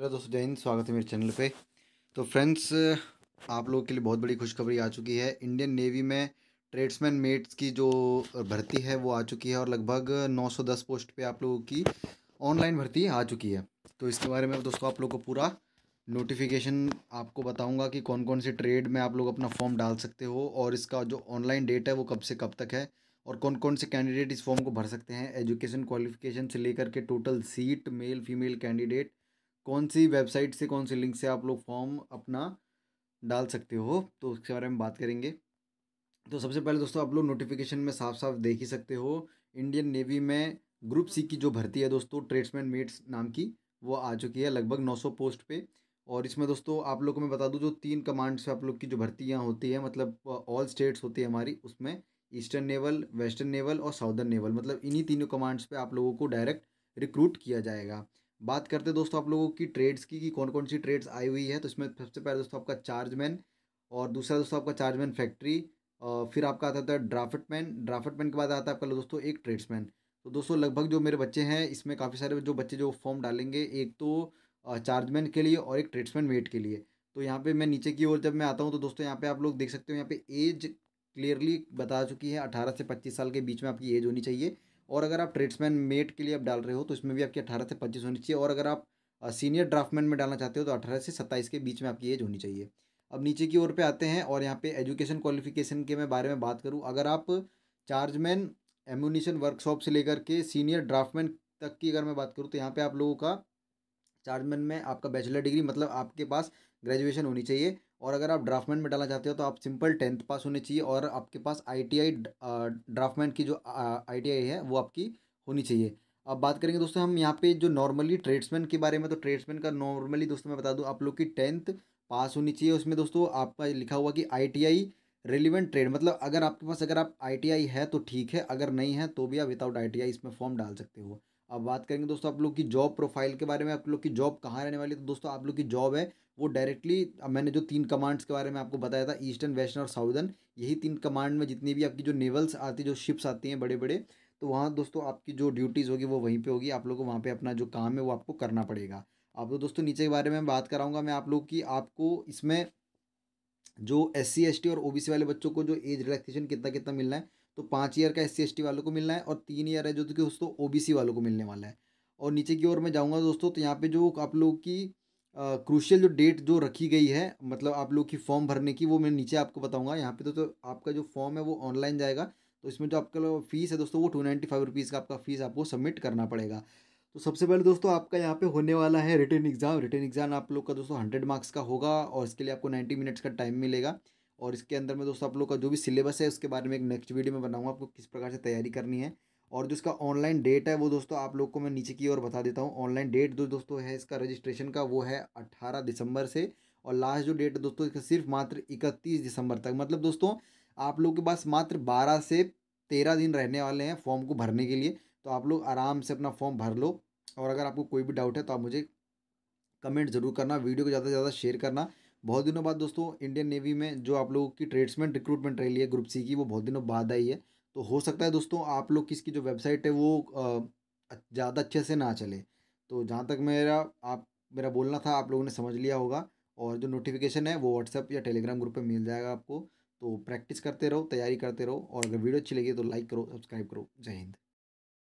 hello दोस्तों जय हिंद स्वागत है मेरे चैनल पे तो फ्रेंड्स आप लोगों के लिए बहुत बड़ी खुशखबरी आ चुकी है इंडियन नेवी में ट्रेड्समैन मेट्स की जो भर्ती है वो आ चुकी है और लगभग 910 पोस्ट पे आप लोगों की ऑनलाइन भर्ती आ चुकी है तो इसके बारे में दोस्तों आप लोगों को पूरा नोटिफिकेशन आपको बताऊँगा कि कौन कौन से ट्रेड में आप लोग अपना फॉर्म डाल सकते हो और इसका जो ऑनलाइन डेट है वो कब से कब तक है और कौन कौन से कैंडिडेट इस फॉर्म को भर सकते हैं एजुकेशन क्वालिफिकेशन से लेकर के total seat male female candidate कौन सी वेबसाइट से कौन से लिंक से आप लोग फॉर्म अपना डाल सकते हो तो उसके बारे में बात करेंगे तो सबसे पहले दोस्तों आप लोग नोटिफिकेशन में साफ साफ देख ही सकते हो इंडियन नेवी में ग्रुप सी की जो भर्ती है दोस्तों ट्रेड्समैन मेट्स नाम की वो आ चुकी है लगभग 900 पोस्ट पे और इसमें दोस्तों आप लोग को मैं बता दूँ जो तीन कमांड्स पे आप लोग की जो भर्तियाँ होती है मतलब ऑल स्टेट्स होती है हमारी उसमें ईस्टर्न नेवल वेस्टर्न नेवल और साउदर्न नेवल मतलब इन्हीं तीनों कमांड्स पर आप लोगों को डायरेक्ट रिक्रूट किया जाएगा बात करते दोस्तों आप लोगों की ट्रेड्स की कि कौन कौन सी ट्रेड्स आई हुई है तो इसमें सबसे पहले दोस्तों आपका चार्जमैन और दूसरा दोस्तों आपका चार्जमैन फैक्ट्री फिर आपका आता था ड्राफ्टमैन ड्राफ्टमैन के बाद आता है आपका दोस्तों एक ट्रेड्समैन तो दोस्तों लगभग जो मेरे बच्चे हैं इसमें काफ़ी सारे जो बच्चे जो फॉर्म डालेंगे एक तो चार्जमैन के लिए और एक ट्रेड्समैन वेट के लिए तो यहाँ पे मैं नीचे की ओर जब मैं आता हूँ तो दोस्तों यहाँ पे आप लोग देख सकते हो यहाँ पे एज क्लियरली बता चुकी है अठारह से पच्चीस साल के बीच में आपकी एज होनी चाहिए और अगर आप ट्रेड्समैन मेट के लिए आप डाल रहे हो तो इसमें भी आपकी अठारह से पच्चीस होनी चाहिए और अगर आप सीनियर ड्राफ्टमैन में डालना चाहते हो तो अठारह से सत्ताईस के बीच में आपकी एज होनी चाहिए अब नीचे की ओर पे आते हैं और यहाँ पे एजुकेशन क्वालिफिकेशन के मैं बारे में बात करूँ अगर आप चार्जमैन एम्यूनिशन वर्कशॉप से लेकर के सीनियर ड्राफ्टमैन तक की अगर मैं बात करूँ तो यहाँ पर आप लोगों का चार्जमैन में आपका बैचलर डिग्री मतलब आपके पास ग्रेजुएशन होनी चाहिए और अगर आप ड्राफ्टमैन में डालना चाहते हो तो आप सिंपल टेंथ पास होने चाहिए और आपके पास आईटीआई ड्राफ्टमैन की जो आईटीआई है वो आपकी होनी चाहिए अब बात करेंगे दोस्तों हम यहाँ पे जो नॉर्मली ट्रेड्समैन के बारे में तो ट्रेड्समैन का नॉर्मली दोस्तों मैं बता दूँ आप लोग की टेंथ पास होनी चाहिए उसमें दोस्तों आपका लिखा हुआ कि आई रेलिवेंट ट्रेड मतलब अगर आपके पास अगर आप आई है तो ठीक है अगर नहीं है तो भी आप विदाउट आई इसमें फॉर्म डाल सकते हो अब बात करेंगे दोस्तों आप लोग की जॉब प्रोफाइल के बारे में आप लोग की जॉब कहाँ रहने वाली है तो दोस्तों आप लोग की जॉब है वो डायरेक्टली मैंने जो तीन कमांड्स के बारे में आपको बताया था ईस्टर्न वेस्टर्न और साउदर्न यही तीन कमांड में जितनी भी आपकी जो नेवल्स आती जो शिप्स आती हैं बड़े बड़े तो वहाँ दोस्तों आपकी जो ड्यूटीज़ होगी वो वहीं पर होगी आप लोग को वहाँ पे अपना जो काम है वो आपको करना पड़ेगा आप लोग तो दोस्तों नीचे के बारे में बात कराऊँगा मैं आप लोग की आपको इसमें जो एस सी एस टी और ओ बी सी वाले बच्चों को जो एज रिलैक्सेशन कितना कितना मिलना है तो पाँच ईयर का एस सी वालों को मिलना है और तीन ईयर है जो कि दोस्तों ओ वालों को मिलने वाला है और नीचे की ओर मैं जाऊँगा दोस्तों तो यहाँ पर जो आप लोगों की क्रूशियल जो डेट जो रखी गई है मतलब आप लोग की फॉर्म भरने की वो मैं नीचे आपको बताऊंगा यहाँ पे तो, तो आपका जो फॉर्म है वो ऑनलाइन जाएगा तो इसमें जो आपका फीस है दोस्तों वो टू नाइन्टी फाइव रुपीज़ का आपका फीस आपको सबमिट करना पड़ेगा तो सबसे पहले दोस्तों आपका यहाँ पे होने वाला है रिटर्न एग्ज़ाम रिटर्न एग्ज़ाम आप लोग का दोस्तों हंड्रेड मार्क्स का होगा और इसके लिए आपको नाइन्टी मिनट्स का टाइम मिलेगा और इसके अंदर में दोस्तों आप लोग का जो भी सिलेबस है उसके बारे में एक नेक्स्ट वीडियो में बनाऊंगा आपको किस प्रकार से तैयारी करनी है और जो इसका ऑनलाइन डेट है वो दोस्तों आप लोग को मैं नीचे की ओर बता देता हूँ ऑनलाइन डेट जो दोस्तों है इसका रजिस्ट्रेशन का वो है अट्ठारह दिसंबर से और लास्ट जो डेट है दोस्तों इसका सिर्फ मात्र इकतीस दिसंबर तक मतलब दोस्तों आप लोग के पास मात्र बारह से तेरह दिन रहने वाले हैं फॉर्म को भरने के लिए तो आप लोग आराम से अपना फॉर्म भर लो और अगर आपको कोई भी डाउट है तो आप मुझे कमेंट ज़रूर करना वीडियो को ज़्यादा से ज़्यादा शेयर करना बहुत दिनों बाद दोस्तों इंडियन नेवी में जो आप लोगों की ट्रेड्समैन रिक्रूटमेंट रही है ग्रुप सी की वो बहुत दिनों बाद आई है तो हो सकता है दोस्तों आप लोग किसकी जो वेबसाइट है वो ज़्यादा अच्छे से ना चले तो जहाँ तक मेरा आप मेरा बोलना था आप लोगों ने समझ लिया होगा और जो नोटिफिकेशन है वो व्हाट्सएप या टेलीग्राम ग्रुप पर मिल जाएगा आपको तो प्रैक्टिस करते रहो तैयारी करते रहो और अगर वीडियो अच्छी लगी तो लाइक करो सब्सक्राइब करो जय हिंद